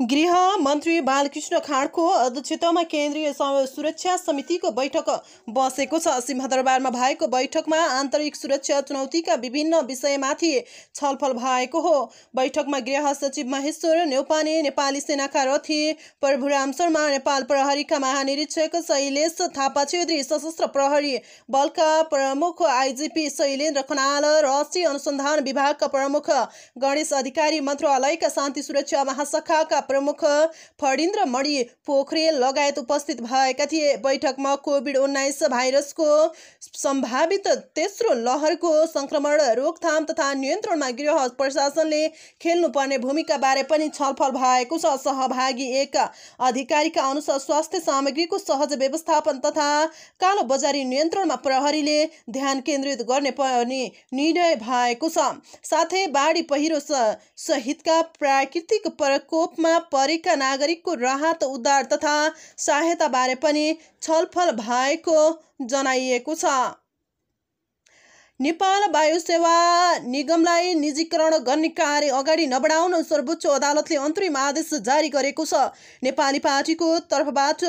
गृह मन्त्री बालकृष्ण खाँडको अध्यक्षतामा केन्द्रीय सुरक्षा समितिको बैठक बसेको छ सिंहदरबारमा भएको बैठकमा आन्तरिक सुरक्षा चुनौतीका विभिन्न विषयमाथि छलफल भएको हो बैठकमा गृह सचिव महेश्वर नेौपाने नेपाली सेनाका रथी प्रभुराम शर्मा नेपाल प्रहरीका महानिरीक्षक शैलेश थापा छेत्री सशस्त्र प्रहरी बलका प्रमुख आइजिपी शैलेन्द्र खनाल राष्ट्रिय अनुसन्धान विभागका प्रमुख गणेश अधिकारी मन्त्रालयका शान्ति सुरक्षा महाशाखाका प्रमुख फडिन्द्र मणि पोखरेल लगायत उपस्थित भएका थिए बैठकमा कोभिड उन्नाइस भाइरसको सम्भावित तेस्रो लहरको सङ्क्रमण रोकथाम तथा नियन्त्रणमा गृह प्रशासनले खेल्नुपर्ने भूमिकाबारे पनि छलफल भएको छ सहभागी एक अधिकारीका अनुसार स्वास्थ्य सामग्रीको सहज व्यवस्थापन तथा कालो बजारी नियन्त्रणमा प्रहरीले ध्यान केन्द्रित गर्ने पनि निर्णय भएको छ साथै बाढी पहिरो सहितका प्राकृतिक प्रकोपमा परेका नागरिकको राहत उद्धार तथा सहायताबारे पनि छलफल भएको जनाइएको छ नेपाल सेवा निगमलाई निजीकरण गर्ने कार्य अगाडि नबढाउन सर्वोच्च अदालतले अन्तरिम आदेश जारी गरेको छ नेपाली पार्टीको तर्फबाट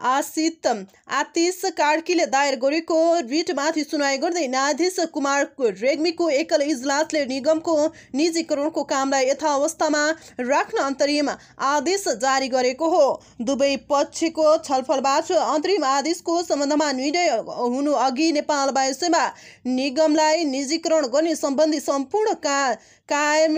आशित आतिस कार्कीले दायर गरेको रिटमाथि सुनाइ गर्दै न्यायाधीश कुमार रेग्मीको एकल इजलासले निगमको निजीकरणको कामलाई यथावस्थामा राख्न अन्तरिम आदेश जारी गरेको हो दुवै पक्षको छलफलबाट अन्तरिम आदेशको सम्बन्धमा निर्णय हुनु अघि नेपाल वायुसेवा निगमलाई निजीकरण गर्ने सम्बन्धी सम्पूर्ण का कायम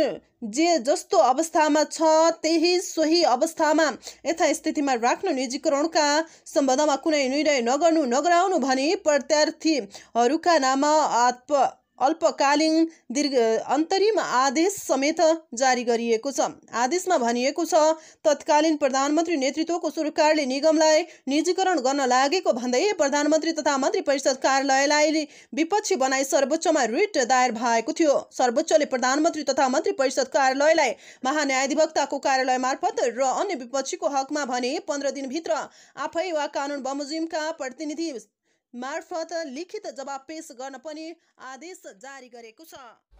जे जस्तो अवस्थामा छ त्यही सोही अवस्थामा यथास्थितिमा राख्नु निजीकरणका सम्बन्धमा कुनै निर्णय नगर्नु नगराउनु भनी प्रत्यार्थीहरूका नाममा आत्प। अल्पकालीन दीर्घ अन्तरिम आदेश समेत जारी गरिएको छ आदेशमा भनिएको छ तत्कालीन प्रधानमन्त्री नेतृत्वको सरकारले निगमलाई निजीकरण गर्न लागेको भन्दै प्रधानमन्त्री तथा मन्त्री परिषद कार्यालयलाई विपक्षी बनाई सर्वोच्चमा रिट दायर भएको थियो सर्वोच्चले प्रधानमन्त्री तथा मन्त्री परिषद कार्यालयलाई महान्यायाधिवक्ताको कार्यालय मार्फत र अन्य विपक्षीको हकमा भने पन्ध्र दिनभित्र आफै वा कानुन बमोजिमका प्रतिनिधि मार्फत लिखित जवाब पेश गर्न पनि आदेश जारी गरेको छ